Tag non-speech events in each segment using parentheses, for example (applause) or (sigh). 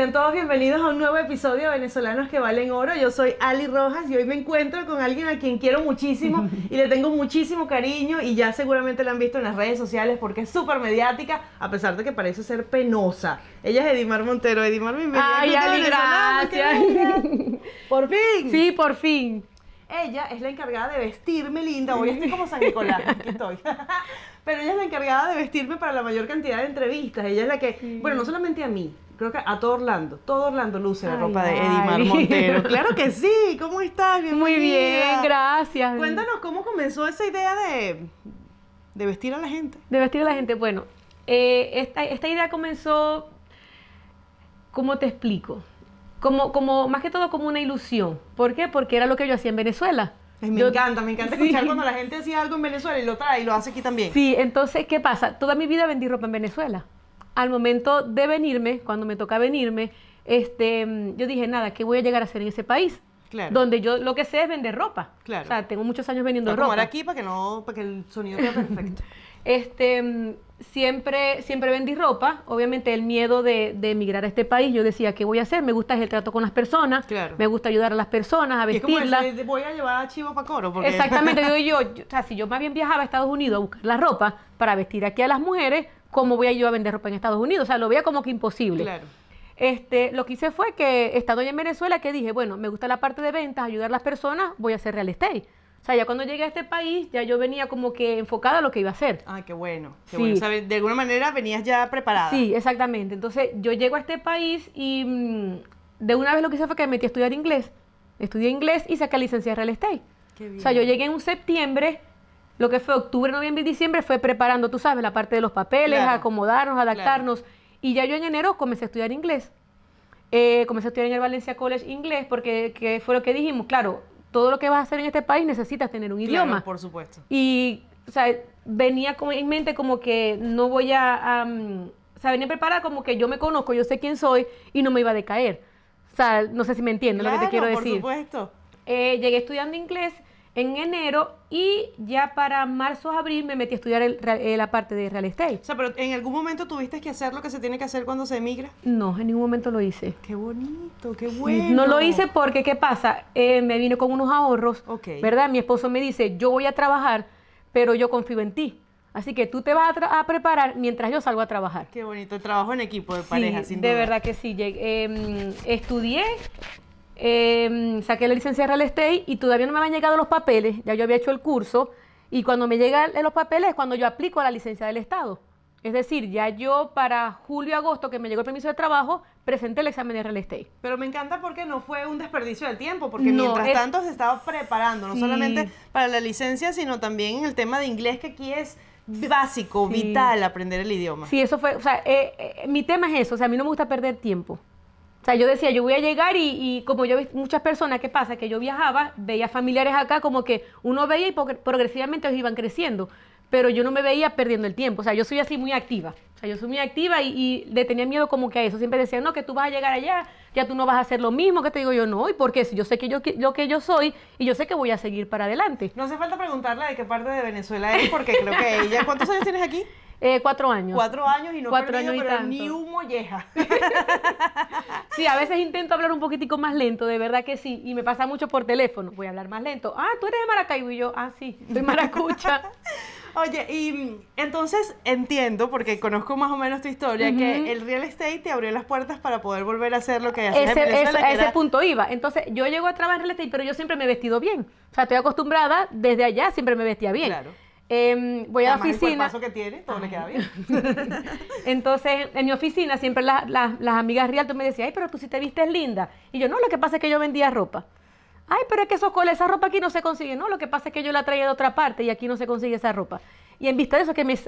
Sean todos bienvenidos a un nuevo episodio de Venezolanos que Valen Oro. Yo soy Ali Rojas y hoy me encuentro con alguien a quien quiero muchísimo (laughs) y le tengo muchísimo cariño y ya seguramente la han visto en las redes sociales porque es súper mediática, a pesar de que parece ser penosa. Ella es Edimar Montero. Edimar, bienvenida. Ay, Ali, gracias. (laughs) Por fin. Sí, por fin. Ella es la encargada de vestirme linda. Hoy estoy como San (laughs) Nicolás, aquí estoy. Pero ella es la encargada de vestirme para la mayor cantidad de entrevistas. Ella es la que, bueno, no solamente a mí, creo que a todo Orlando, todo Orlando luce la ropa de Edimar Montero. (laughs) claro que sí, ¿cómo estás? Bienvenida. Muy bien, gracias. Cuéntanos cómo comenzó esa idea de, de vestir a la gente. De vestir a la gente, bueno, eh, esta, esta, idea comenzó, ¿cómo te explico? Como, como, más que todo como una ilusión. ¿Por qué? Porque era lo que yo hacía en Venezuela. me encanta, me encanta (laughs) escuchar cuando la gente hacía algo en Venezuela y lo trae y lo hace aquí también. Sí, entonces, ¿qué pasa? Toda mi vida vendí ropa en Venezuela al momento de venirme, cuando me toca venirme, este, mm, yo dije, nada, ¿qué voy a llegar a hacer en ese país? Claro. Donde yo lo que sé es vender ropa. Claro. O sea, tengo muchos años vendiendo ropa. Voy aquí para que, no, para que el sonido sea perfecto. (laughs) este, mm, siempre, siempre vendí ropa. Obviamente el miedo de, emigrar a este país, yo decía, ¿qué voy a hacer? Me gusta el trato con las personas, claro. me gusta ayudar a las personas, a vestirlas. Es como voy a llevar a Chivo para coro. Exactamente, Digo yo, yo, o sea, si yo más bien viajaba a Estados Unidos a buscar la ropa para vestir aquí a las mujeres, ¿cómo voy a yo a vender ropa en Estados Unidos? O sea, lo veía como que imposible. Claro. Este, lo que hice fue que, estando en Venezuela, que dije, bueno, me gusta la parte de ventas, ayudar a las personas, voy a hacer real estate. O sea, ya cuando llegué a este país, ya yo venía como que enfocada a lo que iba a hacer. Ah, qué bueno. de alguna manera venías ya preparada. Sí, exactamente. Entonces, yo llego a este país y mm, de una vez lo que hice fue que me metí a estudiar inglés. Estudié inglés y saqué licencia de real estate. O sea, yo llegué en un septiembre lo que fue octubre, noviembre y diciembre fue preparando, tú sabes, la parte de los papeles, acomodarnos, adaptarnos. Y ya yo en enero comencé a estudiar inglés. Eh, comencé a estudiar en el Valencia College inglés porque que fue lo que dijimos, claro, todo lo que vas a hacer en este país necesitas tener un idioma. por supuesto. Y, o sea, venía con en mente como que no voy a... o sea, venía preparada como que yo me conozco, yo sé quién soy y no me iba a decaer. O sea, no sé si me entiendes lo que te quiero decir. por supuesto. Eh, llegué estudiando inglés en enero y ya para marzo, abril me metí a estudiar eh, la parte de real estate. O sea, pero ¿en algún momento tuviste que hacer lo que se tiene que hacer cuando se emigra? No, en ningún momento lo hice. Qué bonito, qué bueno. No lo hice porque, ¿qué pasa? Eh, me vine con unos ahorros, ¿verdad? Mi esposo me dice, yo voy a trabajar, pero yo confío en ti. Así que tú te vas a, preparar mientras yo salgo a trabajar. Qué bonito, el trabajo en equipo de pareja, sí, De verdad que sí. Em, estudié, Em, saqué la licencia de real estate y todavía no me habían llegado los papeles, ya yo había hecho el curso, y cuando me llegan los papeles es cuando yo aplico a la licencia del Estado. Es decir, ya yo para julio, agosto, que me llegó el permiso de trabajo, presenté el examen de real estate. Pero me encanta porque no fue un desperdicio del tiempo, porque mientras tanto se estaba preparando, no solamente para la licencia, sino también en el tema de inglés, que aquí es básico, vital aprender el idioma. Sí, eso fue, o sea, eh, eh, mi tema es eso, o sea, a mí no me gusta perder tiempo. O sea, yo decía, yo voy a llegar y, como yo vi muchas personas, ¿qué pasa? Que yo viajaba, veía familiares acá, como que uno veía y progresivamente ellos iban creciendo, pero yo no me veía perdiendo el tiempo. O sea, yo soy así muy activa. O sea, yo soy muy activa y, le tenía miedo como que a eso. Siempre decía, no, que tú vas a llegar allá, ya tú no vas a hacer lo mismo. que te digo yo? No, ¿y porque yo sé que yo, lo que yo soy y yo sé que voy a seguir para adelante. No hace falta preguntarle de qué parte de Venezuela es, porque creo que ella... ¿Cuántos años tienes aquí? Eh, cuatro años. Cuatro años y no cuatro años pero ni un molleja. (laughs) sí, a veces intento hablar un poquitico más lento, de verdad que sí. Y me pasa mucho por teléfono. Voy a hablar más lento. Ah, tú eres de Maracaibo y yo, ah, sí, soy maracucha. (laughs) Oye, y entonces entiendo, porque conozco más o menos tu historia, que el real estate te abrió las puertas para poder volver a hacer lo que hacías. Ese, a ese punto iba. Entonces, yo llego a trabajar en real estate, pero yo siempre me he vestido bien. O sea, estoy acostumbrada, desde allá siempre me vestía bien. Claro. Em, voy a la oficina. que tiene, todo queda bien. (laughs) Entonces, en mi oficina siempre las, amigas Rialto me decían, "Ay, pero tú si te vistes linda." Y yo, "No, lo que pasa es que yo vendía ropa." "Ay, pero es que esa ropa aquí no se consigue." "No, lo que pasa es que yo la traía de otra parte y aquí no se consigue esa ropa." Y en vista de eso que me,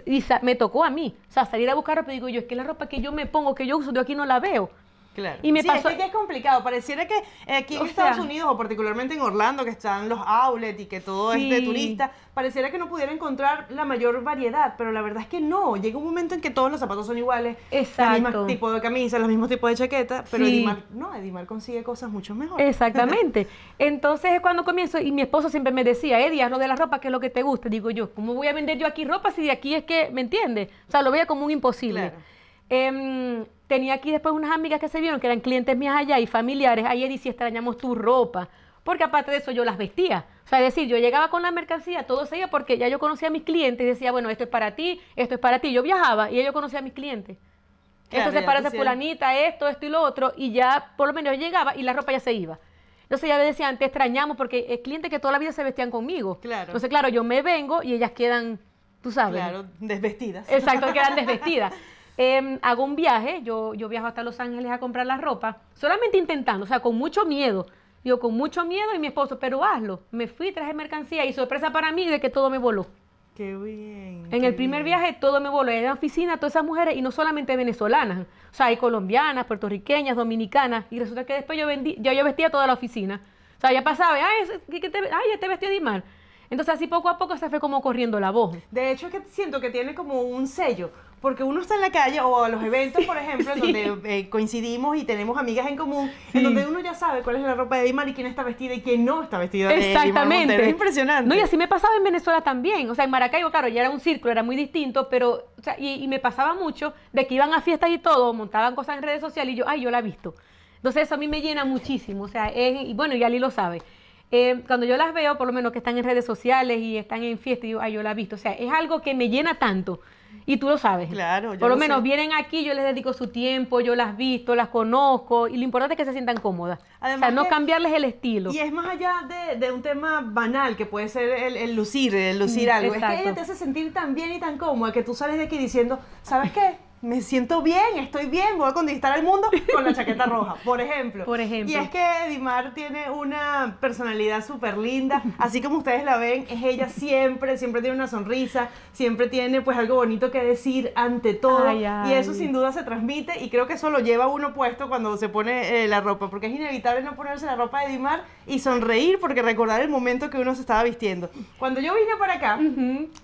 me tocó a mí, o sea, salir a buscar ropa digo, "Yo, es que la ropa que yo me pongo, que yo uso, yo aquí no la veo." Claro. Y me sí, pasó... es, que, es complicado. Pareciera que aquí en Estados Unidos, o particularmente en Orlando, que están los outlets y que todo es de turista, pareciera que no pudiera encontrar la mayor variedad, pero la verdad es que no. Llega un momento en que todos los zapatos son iguales. Exacto. El mismo tipo de camisa, los mismo tipo de chaqueta, pero Edimar, no, Edimar consigue cosas mucho mejor. Exactamente. (laughs) Entonces es cuando comienzo, y mi esposo siempre me decía, Eddie, hazlo de la ropa, que es lo que te gusta. Digo yo, ¿cómo voy a vender yo aquí ropa si de aquí es que, ¿me entiendes? O sea, lo veía como un imposible. Claro. Em, tenía aquí después unas amigas que se vieron, que eran clientes mías allá y familiares, ahí y si extrañamos tu ropa, porque aparte de eso yo las vestía. O sea, es decir, yo llegaba con la mercancía, todo se iba porque ya yo conocía a mis clientes y decía, bueno, esto es para ti, esto es para ti. Yo viajaba y yo conocía a mis clientes. esto se parece a fulanita, esto, esto y lo otro, y ya por lo menos yo llegaba y la ropa ya se iba. Entonces ya me decían, te extrañamos porque es cliente que toda la vida se vestían conmigo. Claro. Entonces, claro, yo me vengo y ellas quedan, tú sabes. Claro, desvestidas. Exacto, quedan (laughs) desvestidas. Em, hago un viaje, yo, yo viajo hasta Los Ángeles a comprar la ropa, solamente intentando, o sea, con mucho miedo. Yo con mucho miedo y mi esposo, pero hazlo. Me fui, traje mercancía y sorpresa para mí de que todo me voló. Qué bien. En el primer viaje todo me voló. En la oficina, todas esas mujeres, y no solamente venezolanas, o sea, hay colombianas, puertorriqueñas, dominicanas, y resulta que después yo, vendí, yo, yo vestía toda la oficina. O sea, ya pasaba, ay, te, ay ya te vestí de Entonces así poco a poco se fue como corriendo la voz. De hecho, es que siento que tiene como un sello, porque uno está en la calle o a los eventos, por ejemplo, donde eh, coincidimos y tenemos amigas en común, en donde uno ya sabe cuál es la ropa de Dimar y quién está vestida y quién no está vestida. de Exactamente. es impresionante. No, y así me pasaba en Venezuela también. O sea, en Maracaibo, claro, ya era un círculo, era muy distinto, pero, o sea, y, me pasaba mucho de que iban a fiestas y todo, montaban cosas en redes sociales y yo, ay, yo la he visto. Entonces eso a mí me llena muchísimo. O sea, es, y bueno, y Ali lo sabe. Eh, cuando yo las veo, por lo menos que están en redes sociales y están en fiesta, digo, ay, yo la he visto. O sea, es algo que me llena tanto. Y tú lo sabes. Claro, Por lo, menos vienen aquí, yo les dedico su tiempo, yo las visto, las conozco. Y lo importante es que se sientan cómodas. o sea, no cambiarles el estilo. Y es más allá de, un tema banal que puede ser el, lucir, el lucir mm, algo. Es que te hace sentir tan bien y tan cómoda que tú sales de aquí diciendo, ¿sabes qué? me siento bien, estoy bien, voy a conquistar al mundo con la chaqueta roja, por ejemplo. Por ejemplo. Y es que Dimar tiene una personalidad súper linda, así como ustedes la ven, es ella siempre, siempre tiene una sonrisa, siempre tiene pues algo bonito que decir ante todo. Y eso sin duda se transmite y creo que eso lo lleva uno puesto cuando se pone eh, la ropa, porque es inevitable no ponerse la ropa de Dimar y sonreír porque recordar el momento que uno se estaba vistiendo. Cuando yo vine para acá,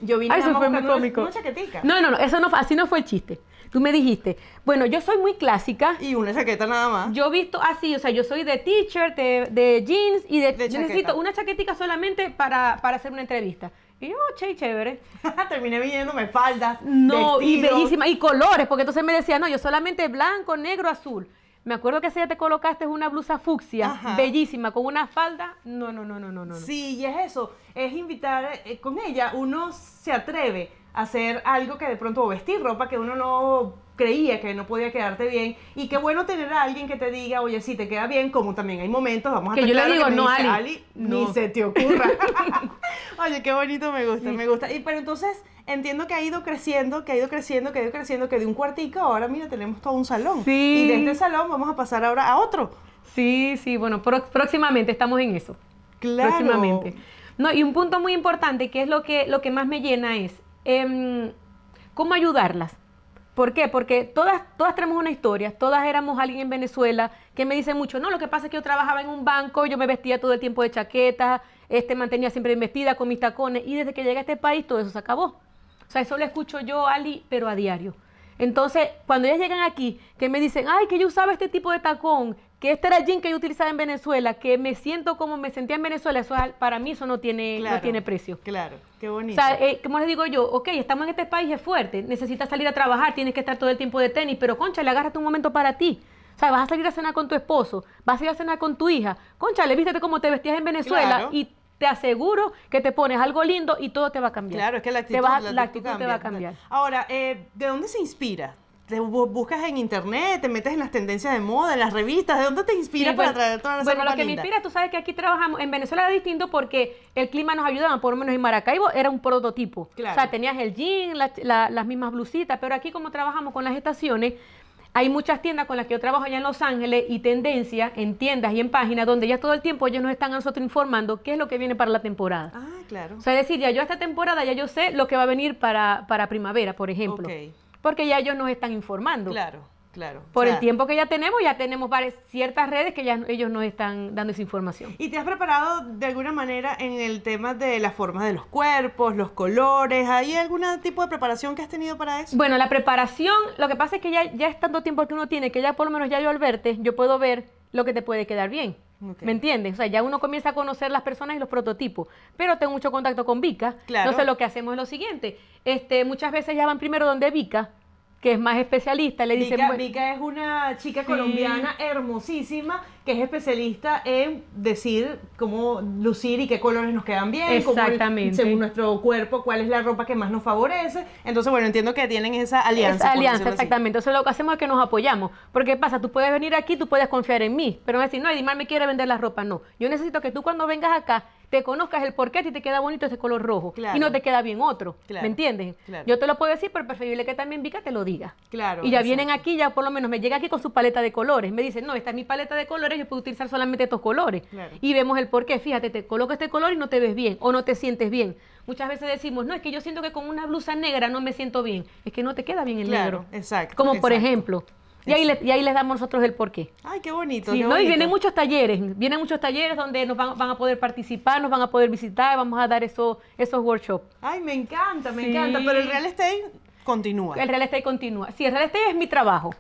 yo vine con ah, eso Una, chaquetica. No, no, no, eso no, así no fue el chiste. Tú me dijiste, bueno, yo soy muy clásica. Y una chaqueta nada más. Yo visto así, o sea, yo soy de t-shirt, de, jeans y de, yo necesito una chaquetica solamente para, para hacer una entrevista. Y yo, oh, che, chévere. (laughs) Terminé viéndome faldas. No, y bellísima. Y colores, porque entonces me decía, no, yo solamente blanco, negro, azul. Me acuerdo que si ya te colocaste una blusa fucsia, bellísima, con una falda. No, no, no, no, no, no. Sí, y es eso. Es invitar, eh, con ella uno se atreve a hacer algo que de pronto, o vestir ropa que uno no creía que no podía quedarte bien. Y qué bueno tener a alguien que te diga, oye, sí, te queda bien, como también hay momentos, vamos a Que yo le digo, no, Ali, ni se te ocurra. (laughs) oye, qué bonito, me gusta, me gusta. Y pero entonces entiendo que ha ido creciendo, que ha ido creciendo, que ha ido creciendo, que de un cuartico ahora, mira, tenemos todo un salón. Sí. Y de este salón vamos a pasar ahora a otro. Sí, sí, bueno, próximamente estamos en eso. Claro. Próximamente. No, y un punto muy importante, que es lo que, lo que más me llena, es em, cómo ayudarlas ¿Por qué? Porque todas, todas tenemos una historia, todas éramos alguien en Venezuela que me dice mucho, no, lo que pasa es que yo trabajaba en un banco, yo me vestía todo el tiempo de chaqueta, este, mantenía siempre vestida con mis tacones, y desde que llegué a este país todo eso se acabó. O sea, eso lo escucho yo, Ali, pero a diario. Entonces, cuando ellas llegan aquí, que me dicen, ay, que yo usaba este tipo de tacón, que este era el jean que yo utilizaba en Venezuela, que me siento como me sentía en Venezuela, eso para mí eso no tiene, tiene precio. Claro, qué bonito. O sea, eh, como les digo yo, ok, estamos en este país, es fuerte, necesitas salir a trabajar, tienes que estar todo el tiempo de tenis, pero concha, le agárrate un momento para ti. O sea, vas a salir a cenar con tu esposo, vas a ir a cenar con tu hija. Concha, le vístete como te vestías en Venezuela y te aseguro que te pones algo lindo y todo te va a cambiar. Claro, es que la actitud, te va, a cambiar. Ahora, eh, ¿de dónde se inspira? te buscas en internet, te metes en las tendencias de moda, en las revistas, ¿de dónde te inspira para pues, traer todas las Bueno, lo que me inspira, tú sabes que aquí trabajamos, en Venezuela era distinto porque el clima nos ayudaba, por lo menos en Maracaibo era un prototipo. Claro. O sea, tenías el jean, las mismas blusitas, pero aquí como trabajamos con las estaciones, hay muchas tiendas con las que yo trabajo allá en Los Ángeles y tendencias en tiendas y en páginas donde ya todo el tiempo ellos nos están a nosotros informando qué es lo que viene para la temporada. Ah, claro. O sea, es decir, ya yo esta temporada ya yo sé lo que va a venir para, para primavera, por ejemplo. ok porque ya ellos nos están informando. Claro, claro. Por el tiempo que ya tenemos, ya tenemos varias, ciertas redes que ya ellos nos están dando esa información. ¿Y te has preparado de alguna manera en el tema de la forma de los cuerpos, los colores? ¿Hay algún tipo de preparación que has tenido para eso? Bueno, la preparación, lo que pasa es que ya, ya es tanto tiempo que uno tiene, que ya por lo menos ya yo al verte, yo puedo ver lo que te puede quedar bien. ¿Me entiendes? O sea, ya uno comienza a conocer las personas y los prototipos. Pero tengo mucho contacto con Vika. Claro. Entonces lo que hacemos es lo siguiente. Este, muchas veces ya van primero donde Vika que es más especialista, le dicen... Vika, es una chica colombiana hermosísima que es especialista en decir cómo lucir y qué colores nos quedan bien, Exactamente. según nuestro cuerpo, cuál es la ropa que más nos favorece. Entonces, bueno, entiendo que tienen esa alianza. Esa alianza, exactamente. Entonces, lo que hacemos es que nos apoyamos. Porque pasa, tú puedes venir aquí, tú puedes confiar en mí, pero no decir, no, Edimar me quiere vender la ropa. No, yo necesito que tú cuando vengas acá te conozcas el porqué y te queda bonito ese color rojo y no te queda bien otro. ¿Me entiendes? Yo te lo puedo decir, pero preferible que también Vika te lo diga. Y ya vienen aquí, ya por lo menos me llega aquí con su paleta de colores. Me dicen, no, esta es mi paleta de colores, yo puedo utilizar solamente estos colores. Y vemos el porqué. Fíjate, te coloco este color y no te ves bien o no te sientes bien. Muchas veces decimos, no, es que yo siento que con una blusa negra no me siento bien. Es que no te queda bien el negro. Exacto. Como por ejemplo, y ahí, y ahí les damos nosotros el porqué. Ay, qué bonito. bonito. Y vienen muchos talleres, vienen muchos talleres donde nos van, a poder participar, nos van a poder visitar, vamos a dar eso, esos workshops. Ay, me encanta, me encanta. Pero el real estate continúa. El real estate continúa. Sí, el real estate es mi trabajo.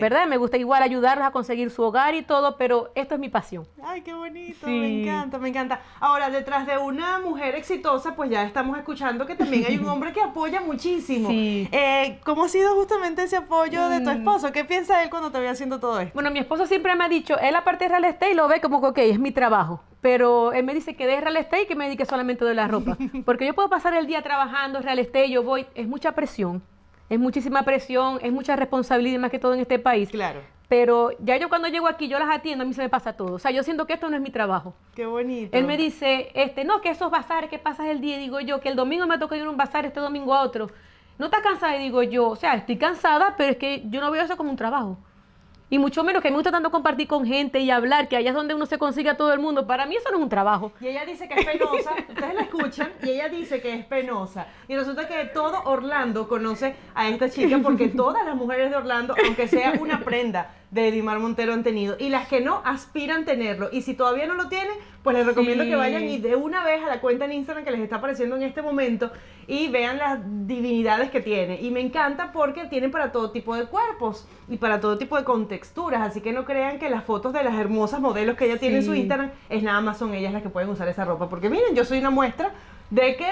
¿Verdad? Me gusta igual ayudarlos a conseguir su hogar y todo, pero esto es mi pasión. Ay, qué bonito, me encanta, me encanta. Ahora, detrás de una mujer exitosa, pues ya estamos escuchando que también hay un (laughs) hombre que apoya muchísimo. Sí. Eh, ¿Cómo ha sido justamente ese apoyo de tu mm. esposo? ¿Qué piensa él cuando te ve haciendo todo esto? Bueno, mi esposo siempre me ha dicho, él aparte de real estate lo ve como que, ok, es mi trabajo. Pero él me dice que de real estate y que me dedique solamente de la ropa. (laughs) Porque yo puedo pasar el día trabajando real estate, yo voy, es mucha presión es muchísima presión, es mucha responsabilidad más que todo en este país. Claro. Pero ya yo cuando llego aquí, yo las atiendo, a mí se me pasa todo. O sea, yo siento que esto no es mi trabajo. Qué bonito. Él me dice, este, no, que esos bazares que pasas el día, digo yo, que el domingo me toca ir a un bazar, este domingo a otro. ¿No estás cansada? Y digo yo, o sea, estoy cansada, pero es que yo no veo eso como un trabajo. Y mucho menos que me gusta tanto compartir con gente y hablar, que allá es donde uno se consigue a todo el mundo. Para mí eso no es un trabajo. Y ella dice que es penosa, (laughs) ustedes la escuchan, y ella dice que es penosa. Y resulta que todo Orlando conoce a esta chica porque todas las mujeres de Orlando, aunque sea una prenda, de Edimar Montero han tenido y las que no aspiran tenerlo. Y si todavía no lo tienen, pues les recomiendo que vayan y de una vez a la cuenta en Instagram que les está apareciendo en este momento y vean las divinidades que tiene. Y me encanta porque tienen para todo tipo de cuerpos y para todo tipo de contexturas. Así que no crean que las fotos de las hermosas modelos que ella tiene en su Instagram es nada más son ellas las que pueden usar esa ropa. Porque miren, yo soy una muestra de que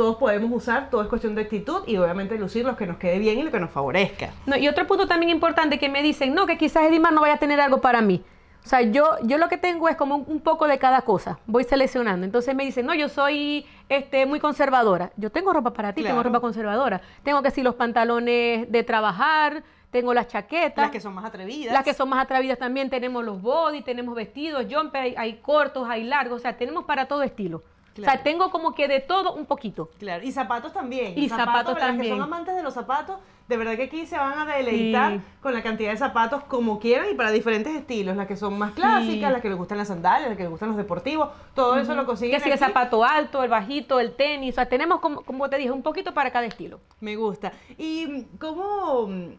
todos podemos usar, todo es cuestión de actitud y obviamente lucir lo que nos quede bien y lo que nos favorezca. No, y otro punto también importante que me dicen, no, que quizás Edimar no vaya a tener algo para mí. O sea, yo, yo lo que tengo es como un, poco de cada cosa. Voy seleccionando. Entonces me dicen, no, yo soy este, muy conservadora. Yo tengo ropa para ti, tengo ropa conservadora. Tengo que si los pantalones de trabajar, tengo las chaquetas. Las que son más atrevidas. Las que son más atrevidas también. Tenemos los body, tenemos vestidos, jumper, hay cortos, hay largos. O sea, tenemos para todo estilo. O sea, tengo como que de todo un poquito. Claro, y zapatos también. Y zapatos, también. que son amantes de los zapatos, de verdad que aquí se van a deleitar con la cantidad de zapatos como quieran y para diferentes estilos. Las que son más clásicas, las que les gustan las sandalias, las que les gustan los deportivos, todo eso lo consiguen. Que si el zapato alto, el bajito, el tenis. O sea, tenemos, como, como te dije, un poquito para cada estilo. Me gusta. ¿Y mm, cómo mm,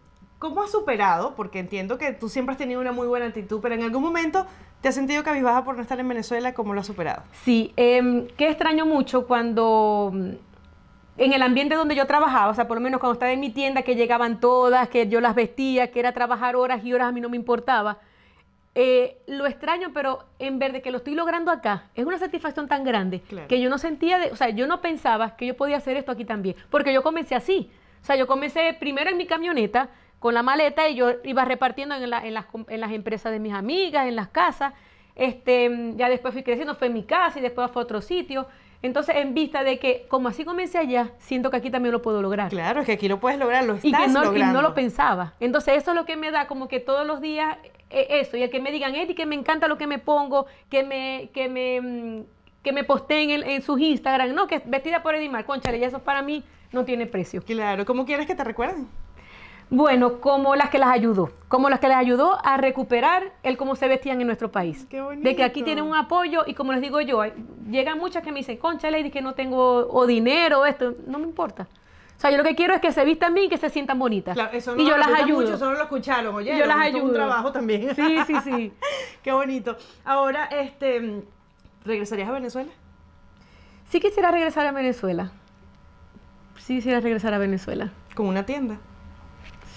¿Cómo has superado? Porque entiendo que tú siempre has tenido una muy buena actitud, pero en algún momento te has sentido cabizbaja por no estar en Venezuela. ¿Cómo lo has superado? Sí, eh, em, que extraño mucho cuando mm, en el ambiente donde yo trabajaba, o sea, por lo menos cuando estaba en mi tienda, que llegaban todas, que yo las vestía, que era trabajar horas y horas, a mí no me importaba. Eh, lo extraño, pero en vez de que lo estoy logrando acá, es una satisfacción tan grande que yo no sentía, o sea, yo no pensaba que yo podía hacer esto aquí también, porque yo comencé así. O sea, yo comencé primero en mi camioneta, con la maleta y yo iba repartiendo en, las, empresas de mis amigas, en las casas. Este, ya después fui creciendo, fue en mi casa y después fue a otro sitio. Entonces, en vista de que como así comencé allá, siento que aquí también lo puedo lograr. Claro, es que aquí lo puedes lograr, lo estás y que no, no lo pensaba. Entonces, eso es lo que me da como que todos los días e, e, eso. Y el que me digan, Eddie, que me encanta lo que me pongo, que me, que me, mm, que me posteen en, en sus Instagram. No, que vestida por Edimar, conchale, ya eso para mí no tiene precio. Claro, ¿cómo quieres que te recuerden? bueno, como las que las ayudó, como las que les ayudó a recuperar el cómo se vestían en nuestro país. Qué bonito. De que aquí tienen un apoyo y como les digo yo, llegan muchas que me dicen, concha, Lady, que no tengo o dinero, esto, no me importa. O sea, yo lo que quiero es que se vistan bien y que se sientan bonitas. y yo las ayudo. solo lo escucharon, oye. Yo las ayudo. un trabajo también. Sí, sí, sí. (laughs) Qué bonito. Ahora, este, ¿regresarías a Venezuela? Sí quisiera regresar a Venezuela. Sí quisiera regresar a Venezuela. ¿Con una tienda?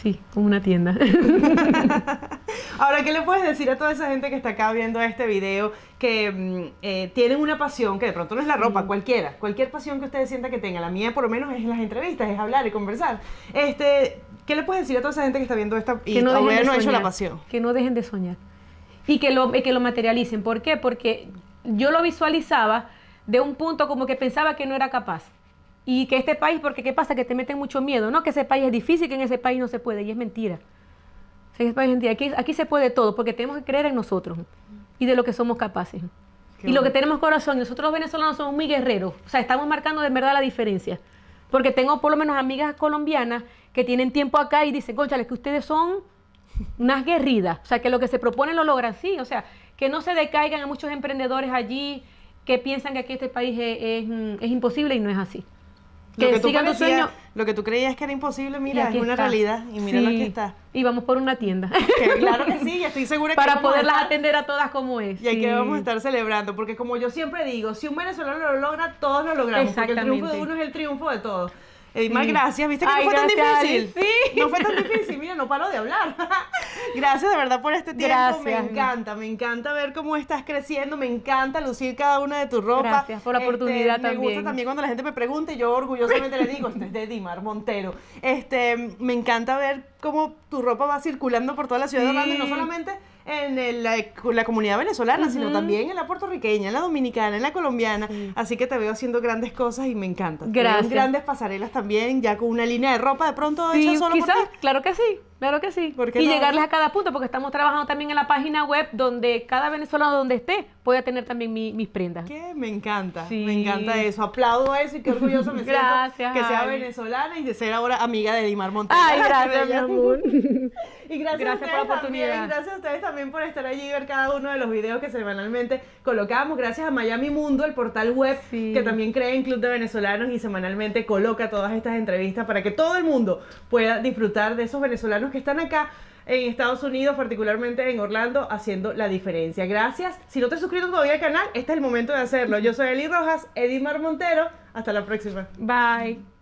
Sí, como una tienda. (laughs) Ahora, ¿qué le puedes decir a toda esa gente que está acá viendo este video que mm, eh, tienen una pasión, que de pronto no es la ropa, cualquiera, cualquier pasión que ustedes sientan que tengan, la mía por lo menos es en las entrevistas, es hablar y conversar. Este, ¿Qué le puedes decir a toda esa gente que está viendo esta y que no no hecho la pasión? Que no dejen de soñar y que lo, que lo materialicen. ¿Por qué? Porque yo lo visualizaba de un punto como que pensaba que no era capaz y que este país, porque ¿qué pasa? Que te meten mucho miedo, ¿no? Que ese país es difícil, que en ese país no se puede, y es mentira. país es mentira. Aquí, aquí se puede todo, porque tenemos que creer en nosotros y de lo que somos capaces. y lo que tenemos corazón, nosotros los venezolanos somos muy guerreros, o sea, estamos marcando de verdad la diferencia. Porque tengo por lo menos amigas colombianas que tienen tiempo acá y dicen, conchales, que ustedes son unas guerridas, o sea, que lo que se propone lo logran, sí, o sea, que no se decaigan a muchos emprendedores allí que piensan que aquí este país es mm, imposible y no es así. Lo que tú creías que era imposible, mira, es una realidad y mira lo que está. Y vamos por una tienda. claro que (laughs) sí, estoy segura Para que Para poderlas atender a todas como es. Y aquí que vamos a estar celebrando, porque como yo siempre digo, si un venezolano lo logra, todos lo logramos. Porque el triunfo de uno es el triunfo de todos. Edimar, gracias. ¿Viste que no fue tan difícil? Sí. (laughs) No fue tan difícil. Mira, no paro de hablar. (laughs) gracias de verdad por este tiempo. Me encanta, me encanta ver cómo estás creciendo. Me encanta lucir cada una de tus ropas. Gracias por la este, oportunidad también. Me gusta también cuando la gente me pregunte. yo orgullosamente le digo, este es de Edimar Montero. Este, me encanta ver como tu ropa va circulando por toda la ciudad de Orlando, no solamente en la, comunidad venezolana, sino también en la puertorriqueña, en la dominicana, en la colombiana. Así que te veo haciendo grandes cosas y me encanta. Gracias. Grandes pasarelas también, ya con una línea de ropa de pronto hecha solo por ti. claro que sí. Claro que sí. y llegarles a cada punto, porque estamos trabajando también en la página web donde cada venezolano donde esté pueda tener también mis prendas. Que me encanta, me encanta eso. Aplaudo eso y qué orgulloso me gracias, (laughs) siento que sea venezolana y de ser ahora amiga de Dimar Montes. Ay, (laughs) gracias, mi amor. (laughs) Y gracias, por la oportunidad. gracias a ustedes también por estar allí y ver cada uno de los videos que semanalmente colocamos. Gracias a Miami Mundo, el portal web que también crea en Club de Venezolanos y semanalmente coloca todas estas entrevistas para que todo el mundo pueda disfrutar de esos venezolanos que están acá en Estados Unidos, particularmente en Orlando, haciendo la diferencia. Gracias. Si no te has suscrito todavía al canal, este es el momento de hacerlo. Yo soy Eli Rojas, Edimar Montero. Hasta la próxima. Bye.